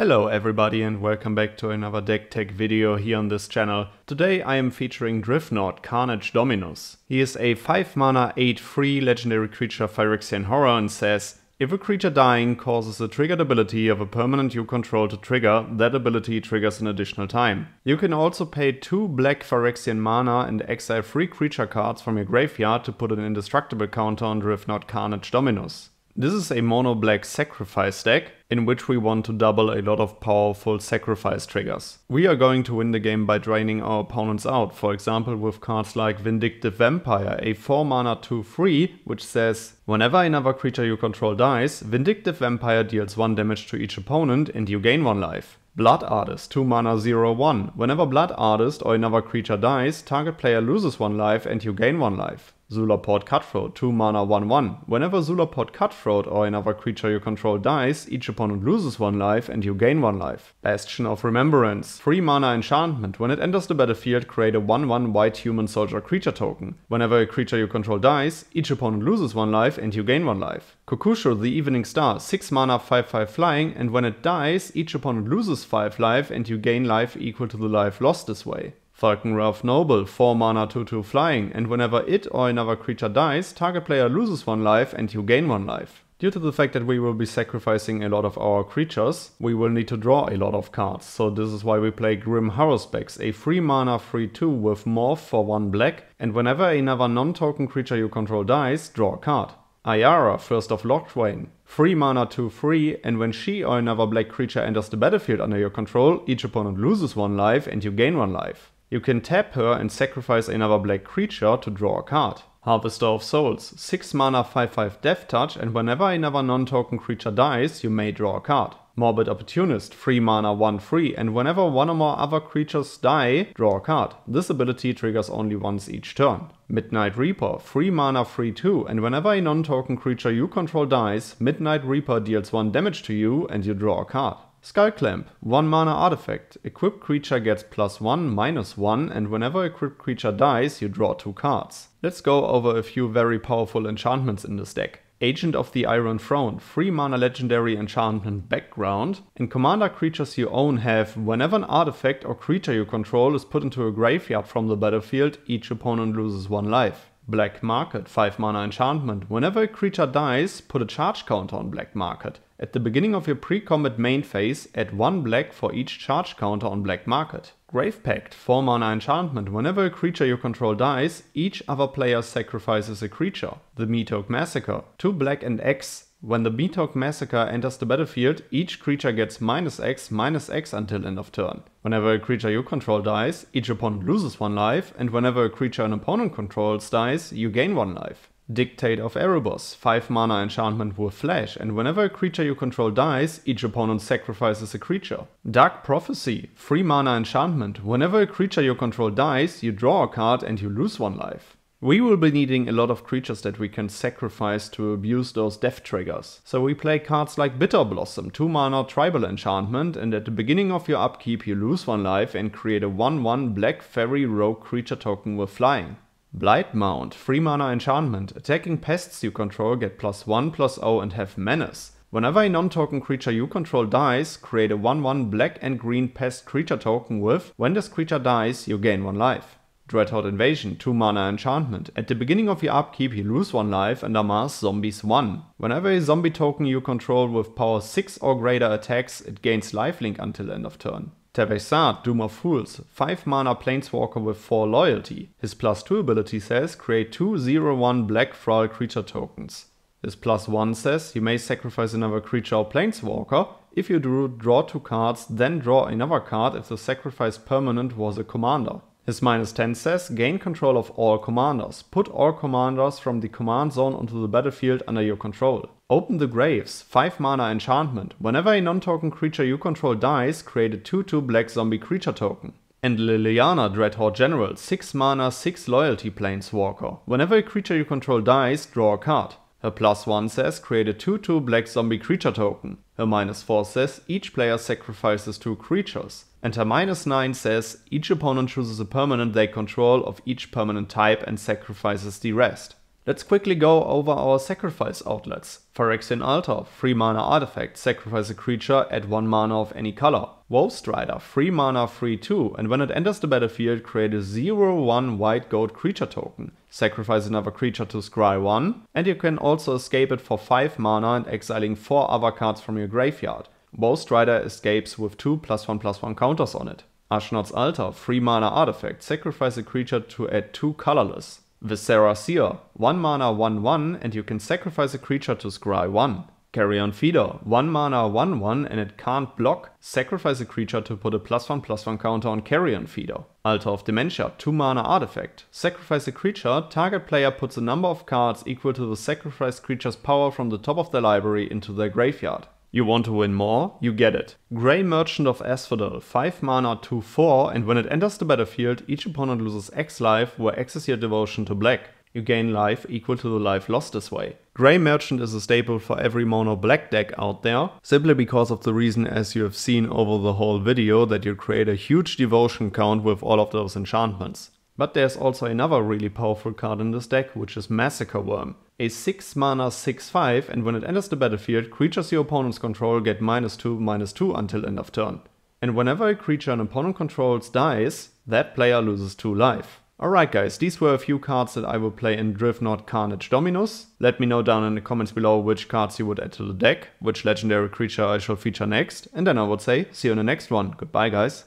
Hello everybody and welcome back to another deck tech video here on this channel. Today I am featuring Driftnord, Carnage Dominus. He is a 5 mana 8 free legendary creature Phyrexian Horror and says, if a creature dying causes a triggered ability of a permanent you control to trigger, that ability triggers an additional time. You can also pay 2 black Phyrexian mana and exile 3 creature cards from your graveyard to put an indestructible counter on Driftnord Carnage Dominus. This is a mono black sacrifice deck in which we want to double a lot of powerful sacrifice triggers. We are going to win the game by draining our opponents out, for example with cards like Vindictive Vampire, a 4 mana 2-3 which says whenever another creature you control dies, Vindictive Vampire deals 1 damage to each opponent and you gain 1 life. Blood Artist, 2 mana 0 1. Whenever Blood Artist or another creature dies, target player loses 1 life and you gain 1 life. Zulaport Cutthroat, 2 mana 1 1. Whenever Zulaport Cutthroat or another creature you control dies, each opponent loses 1 life and you gain 1 life. Bastion of Remembrance, 3 mana enchantment. When it enters the battlefield, create a 1 1 white human soldier creature token. Whenever a creature you control dies, each opponent loses 1 life and you gain 1 life. Kokusho the Evening Star, 6 mana 5 5 flying, and when it dies, each opponent loses 5 life and you gain life equal to the life lost this way. Ralph Noble, 4 mana 2 2 flying, and whenever it or another creature dies, target player loses 1 life and you gain 1 life. Due to the fact that we will be sacrificing a lot of our creatures, we will need to draw a lot of cards, so this is why we play Grim Haruspex, a 3 mana 3 2 with Morph for 1 black, and whenever another non token creature you control dies, draw a card. Ayara, First of Lockthwain, 3 mana 2 3, and when she or another black creature enters the battlefield under your control, each opponent loses 1 life and you gain 1 life. You can tap her and sacrifice another black creature to draw a card. Harvester of Souls, 6 mana 5-5 Death Touch and whenever another non-token creature dies, you may draw a card. Morbid Opportunist, 3 mana 1 free, and whenever one or more other creatures die, draw a card. This ability triggers only once each turn. Midnight Reaper, 3 mana three 2, and whenever a non-token creature you control dies, Midnight Reaper deals 1 damage to you and you draw a card. Skullclamp, 1 mana artifact. Equipped creature gets plus 1, minus 1, and whenever equipped creature dies, you draw 2 cards. Let's go over a few very powerful enchantments in this deck. Agent of the Iron Throne, 3 mana legendary enchantment background, and commander creatures you own have, whenever an artifact or creature you control is put into a graveyard from the battlefield, each opponent loses 1 life. Black Market 5 mana enchantment. Whenever a creature dies, put a charge counter on Black Market. At the beginning of your pre-combat main phase, add 1 black for each charge counter on Black Market. Grave Pact 4 mana enchantment. Whenever a creature you control dies, each other player sacrifices a creature. The Metok Massacre 2 black and X when the Betok Massacre enters the battlefield, each creature gets minus X, minus X until end of turn. Whenever a creature you control dies, each opponent loses one life, and whenever a creature an opponent controls dies, you gain one life. Dictate of Erebus, 5 mana enchantment with flash, and whenever a creature you control dies, each opponent sacrifices a creature. Dark Prophecy, 3 mana enchantment, whenever a creature you control dies, you draw a card and you lose one life. We will be needing a lot of creatures that we can sacrifice to abuse those death triggers. So we play cards like Bitter Blossom, 2 mana tribal enchantment, and at the beginning of your upkeep you lose 1 life and create a 1-1 black fairy rogue creature token with flying. Blight Mount, 3 mana enchantment, attacking pests you control get plus 1 plus 0 and have menace. Whenever a non-token creature you control dies, create a 1-1 black and green pest creature token with, when this creature dies, you gain 1 life. Dreadhorde Invasion, 2 mana enchantment. At the beginning of your upkeep, you lose 1 life and amass zombies 1. Whenever a zombie token you control with power 6 or greater attacks, it gains lifelink until end of turn. Tevesat, Doom of Fools, 5 mana planeswalker with 4 loyalty. His plus 2 ability says create 2 0 1 black thrall creature tokens. His plus 1 says you may sacrifice another creature or planeswalker. If you do, draw 2 cards, then draw another card if the sacrifice permanent was a commander. His minus 10 says, gain control of all commanders. Put all commanders from the command zone onto the battlefield under your control. Open the Graves, 5 mana enchantment. Whenever a non-token creature you control dies, create a 2-2 black zombie creature token. And Liliana Dreadhorde General, 6 mana, 6 loyalty planeswalker. Whenever a creature you control dies, draw a card. Her plus 1 says create a 2-2 black zombie creature token. Her minus 4 says each player sacrifices 2 creatures. And her minus 9 says each opponent chooses a permanent they control of each permanent type and sacrifices the rest. Let's quickly go over our sacrifice outlets. Phyrexian Altar, 3 mana artifact, sacrifice a creature, add 1 mana of any color. Wolf Strider, 3 mana, 3 2, and when it enters the battlefield, create a 0 1 white gold creature token. Sacrifice another creature to scry 1, and you can also escape it for 5 mana and exiling 4 other cards from your graveyard. Strider escapes with two plus one plus one counters on it. Ashnod's Altar, 3 mana artifact, sacrifice a creature to add 2 colorless. Viscera Seer, 1 mana 1 1 and you can sacrifice a creature to scry 1. Carrion Feeder, 1 mana 1 1 and it can't block, sacrifice a creature to put a plus 1 plus 1 counter on Carrion Feeder. Altar of Dementia, 2 mana artifact, sacrifice a creature, target player puts a number of cards equal to the sacrificed creature's power from the top of their library into their graveyard. You want to win more? You get it. Grey Merchant of Asphodel, 5 mana, 2 4, and when it enters the battlefield, each opponent loses X life, where X is your devotion to black. You gain life equal to the life lost this way. Grey Merchant is a staple for every mono black deck out there, simply because of the reason as you have seen over the whole video that you create a huge devotion count with all of those enchantments. But there's also another really powerful card in this deck, which is Massacre Worm. A 6 mana 6-5 and when it enters the battlefield, creatures your opponents control get minus 2, minus 2 until end of turn. And whenever a creature an opponent controls dies, that player loses 2 life. Alright guys, these were a few cards that I will play in Driftnod Carnage Dominus. Let me know down in the comments below which cards you would add to the deck, which legendary creature I shall feature next, and then I would say, see you in the next one. Goodbye guys.